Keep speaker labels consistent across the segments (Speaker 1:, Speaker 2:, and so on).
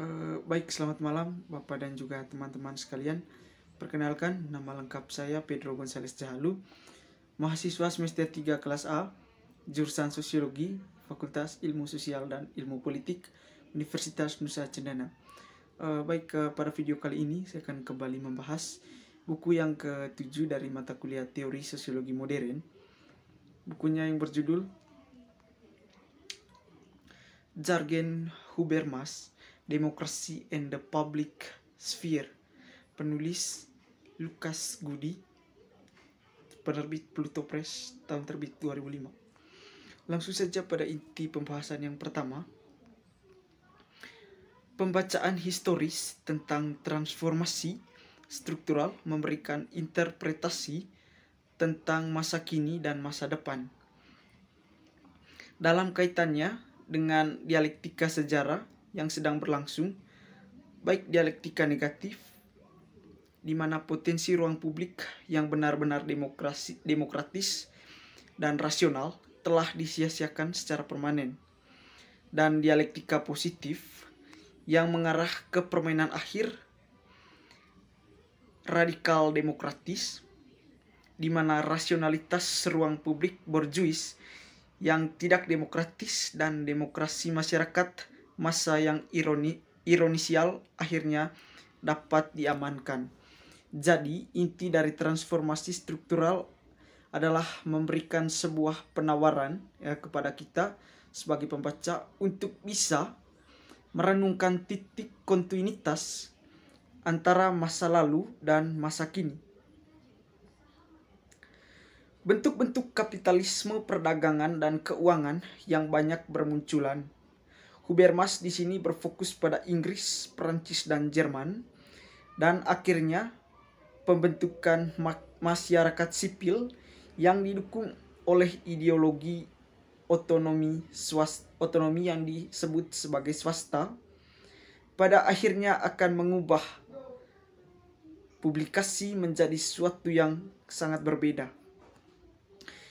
Speaker 1: Eh, baik, selamat malam Bapak dan juga teman-teman sekalian. Perkenalkan, nama lengkap saya Pedro Gonzales Jahalu, mahasiswa semester 3 kelas A, jurusan Sosiologi, Fakultas Ilmu Sosial dan Ilmu Politik, Universitas Nusa Cendana. Eh, baik, uh, pada video kali ini saya akan kembali membahas buku yang ketujuh dari mata kuliah Teori Sosiologi Modern. Bukunya yang berjudul Jargon Hubermas Democracy and the Public Sphere. Penulis Lukas Gudi. Penerbit Pluto Press tahun terbit 2005. Langsung saja pada inti pembahasan yang pertama. Pembacaan historis tentang transformasi struktural memberikan interpretasi tentang masa kini dan masa depan. Dalam kaitannya dengan dialektika sejarah, yang sedang berlangsung, baik dialektika negatif, di mana potensi ruang publik yang benar-benar demokrasi, demokratis dan rasional telah disia-siakan secara permanen, dan dialektika positif yang mengarah ke permainan akhir radikal demokratis, di mana rasionalitas ruang publik borjuis yang tidak demokratis dan demokrasi masyarakat masa yang ironi, ironisial akhirnya dapat diamankan. Jadi, inti dari transformasi struktural adalah memberikan sebuah penawaran ya, kepada kita sebagai pembaca untuk bisa merenungkan titik kontinuitas antara masa lalu dan masa kini. Bentuk-bentuk kapitalisme perdagangan dan keuangan yang banyak bermunculan Hubermas di sini berfokus pada Inggris, Perancis, dan Jerman. Dan akhirnya pembentukan masyarakat sipil yang didukung oleh ideologi otonomi swasta, otonomi yang disebut sebagai swasta pada akhirnya akan mengubah publikasi menjadi suatu yang sangat berbeda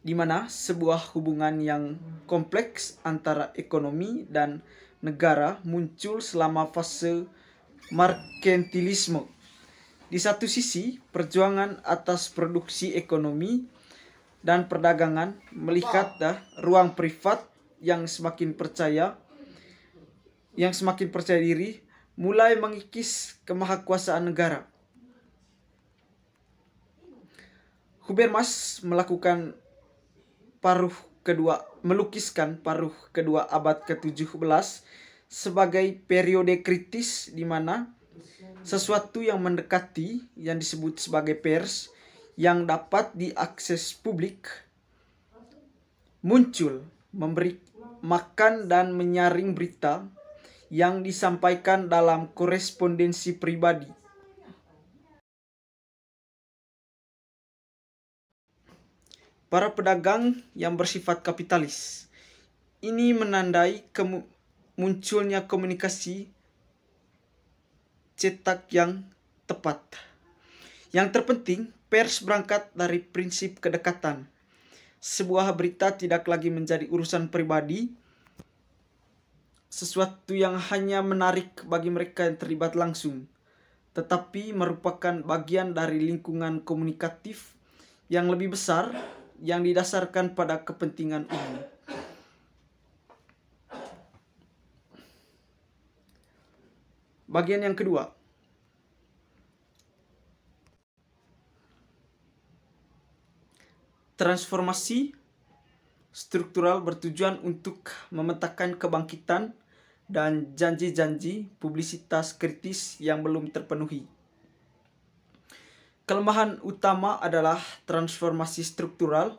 Speaker 1: di mana sebuah hubungan yang kompleks antara ekonomi dan negara muncul selama fase merkantilisme. Di satu sisi, perjuangan atas produksi ekonomi dan perdagangan melihat dah ruang privat yang semakin percaya yang semakin percaya diri mulai mengikis kemahakuasaan negara. Hubermas melakukan paruh kedua melukiskan paruh kedua abad ke-17 sebagai periode kritis di mana sesuatu yang mendekati yang disebut sebagai pers yang dapat diakses publik muncul memberi makan dan menyaring berita yang disampaikan dalam korespondensi pribadi para pedagang yang bersifat kapitalis. Ini menandai kemu munculnya komunikasi cetak yang tepat. Yang terpenting, pers berangkat dari prinsip kedekatan. Sebuah berita tidak lagi menjadi urusan pribadi, sesuatu yang hanya menarik bagi mereka yang terlibat langsung, tetapi merupakan bagian dari lingkungan komunikatif yang lebih besar yang didasarkan pada kepentingan umum. Bagian yang kedua. Transformasi struktural bertujuan untuk memetakan kebangkitan dan janji-janji publisitas kritis yang belum terpenuhi. Kelemahan utama adalah transformasi struktural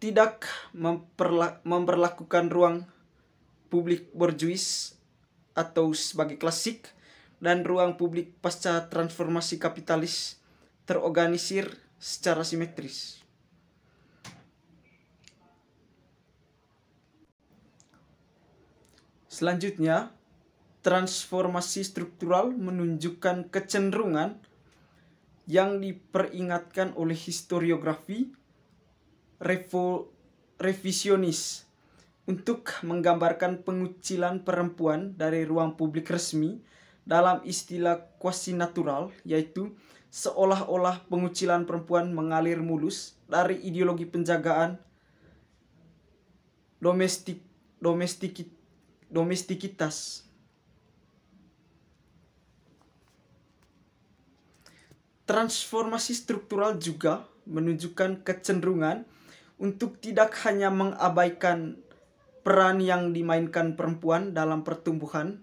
Speaker 1: tidak memperla memperlakukan ruang publik borjuis atau sebagai klasik dan ruang publik pasca transformasi kapitalis terorganisir secara simetris. Selanjutnya, transformasi struktural menunjukkan kecenderungan yang diperingatkan oleh historiografi revisionis untuk menggambarkan pengucilan perempuan dari ruang publik resmi dalam istilah quasi natural yaitu seolah-olah pengucilan perempuan mengalir mulus dari ideologi penjagaan domestik domestik domestikitas transformasi struktural juga menunjukkan kecenderungan untuk tidak hanya mengabaikan peran yang dimainkan perempuan dalam pertumbuhan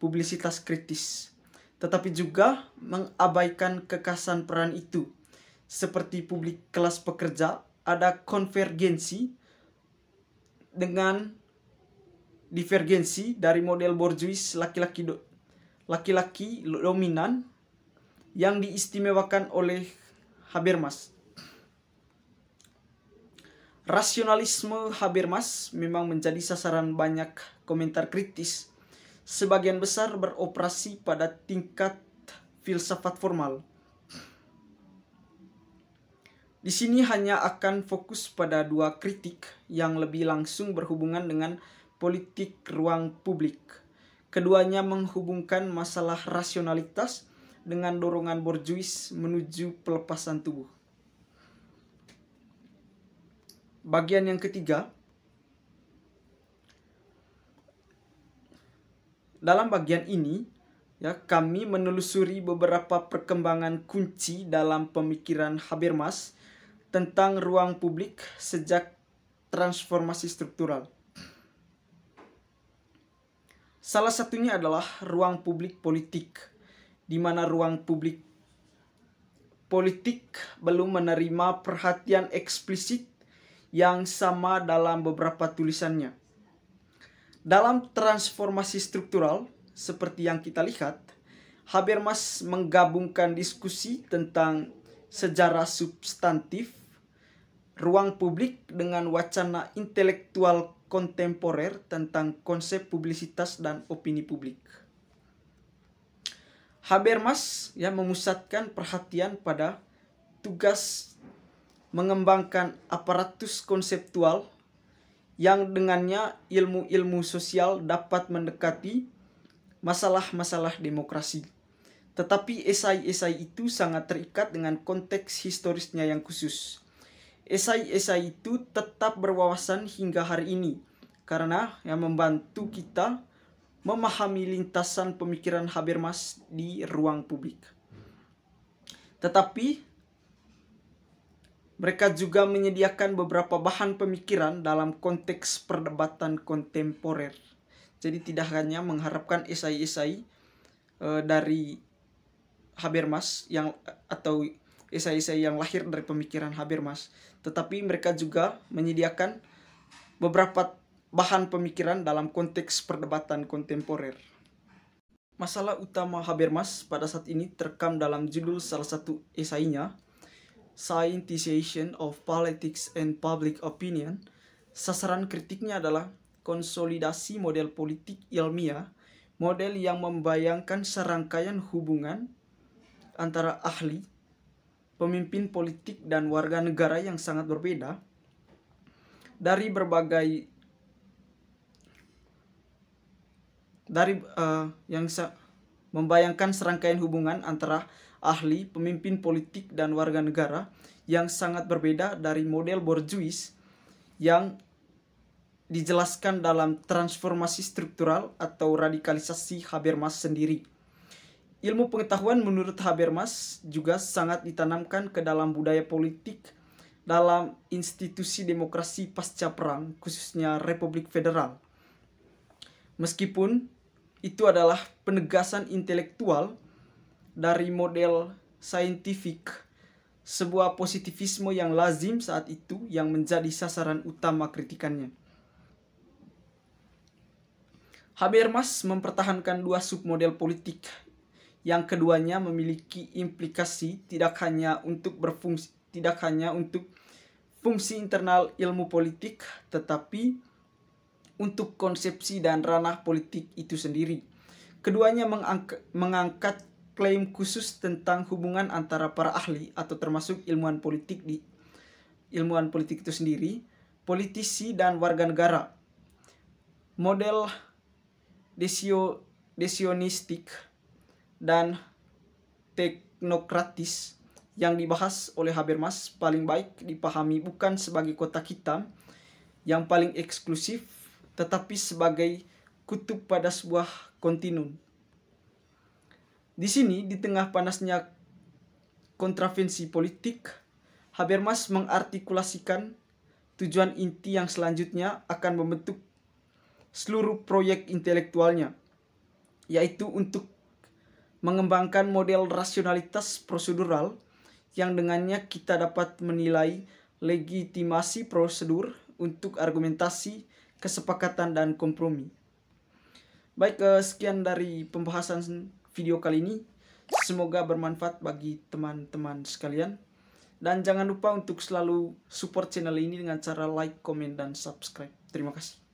Speaker 1: publisitas kritis, tetapi juga mengabaikan kekasan peran itu. Seperti publik kelas pekerja, ada konvergensi dengan divergensi dari model borjuis laki-laki do, laki-laki dominan yang diistimewakan oleh Habermas. Rasionalisme Habermas memang menjadi sasaran banyak komentar kritis. Sebagian besar beroperasi pada tingkat filsafat formal. Di sini hanya akan fokus pada dua kritik yang lebih langsung berhubungan dengan politik ruang publik. Keduanya menghubungkan masalah rasionalitas dengan dorongan borjuis menuju pelepasan tubuh. Bagian yang ketiga, dalam bagian ini ya kami menelusuri beberapa perkembangan kunci dalam pemikiran Habermas tentang ruang publik sejak transformasi struktural. Salah satunya adalah ruang publik politik di mana ruang publik politik belum menerima perhatian eksplisit yang sama dalam beberapa tulisannya. Dalam transformasi struktural, seperti yang kita lihat, Habermas menggabungkan diskusi tentang sejarah substantif, ruang publik dengan wacana intelektual kontemporer tentang konsep publisitas dan opini publik. Habermas ya memusatkan perhatian pada tugas mengembangkan aparatus konseptual yang dengannya ilmu-ilmu sosial dapat mendekati masalah-masalah demokrasi. Tetapi esai-esai itu sangat terikat dengan konteks historisnya yang khusus. Esai-esai itu tetap berwawasan hingga hari ini karena yang membantu kita memahami lintasan pemikiran Habermas di ruang publik. Tetapi mereka juga menyediakan beberapa bahan pemikiran dalam konteks perdebatan kontemporer. Jadi tidak hanya mengharapkan esai-esai e, dari Habermas yang atau esai-esai yang lahir dari pemikiran Habermas, tetapi mereka juga menyediakan beberapa bahan pemikiran dalam konteks perdebatan kontemporer. Masalah utama Habermas pada saat ini terekam dalam judul salah satu esainya, Scientization of Politics and Public Opinion. Sasaran kritiknya adalah konsolidasi model politik ilmiah, model yang membayangkan serangkaian hubungan antara ahli, pemimpin politik, dan warga negara yang sangat berbeda dari berbagai dari uh, yang membayangkan serangkaian hubungan antara ahli, pemimpin politik, dan warga negara yang sangat berbeda dari model borjuis yang dijelaskan dalam transformasi struktural atau radikalisasi Habermas sendiri. Ilmu pengetahuan menurut Habermas juga sangat ditanamkan ke dalam budaya politik dalam institusi demokrasi pasca perang, khususnya Republik Federal. Meskipun itu adalah penegasan intelektual dari model saintifik sebuah positivisme yang lazim saat itu yang menjadi sasaran utama kritikannya. Habermas mempertahankan dua submodel politik yang keduanya memiliki implikasi tidak hanya untuk berfungsi tidak hanya untuk fungsi internal ilmu politik tetapi untuk konsepsi dan ranah politik itu sendiri. Keduanya mengangkat, mengangkat klaim khusus tentang hubungan antara para ahli atau termasuk ilmuwan politik di ilmuwan politik itu sendiri, politisi dan warga negara. Model desio, desionistik dan teknokratis yang dibahas oleh Habermas paling baik dipahami bukan sebagai kotak hitam yang paling eksklusif tetapi sebagai kutub pada sebuah kontinum. Di sini, di tengah panasnya kontravensi politik, Habermas mengartikulasikan tujuan inti yang selanjutnya akan membentuk seluruh proyek intelektualnya, yaitu untuk mengembangkan model rasionalitas prosedural yang dengannya kita dapat menilai legitimasi prosedur untuk argumentasi kesepakatan dan kompromi. Baik, eh, sekian dari pembahasan video kali ini. Semoga bermanfaat bagi teman-teman sekalian. Dan jangan lupa untuk selalu support channel ini dengan cara like, komen, dan subscribe. Terima kasih.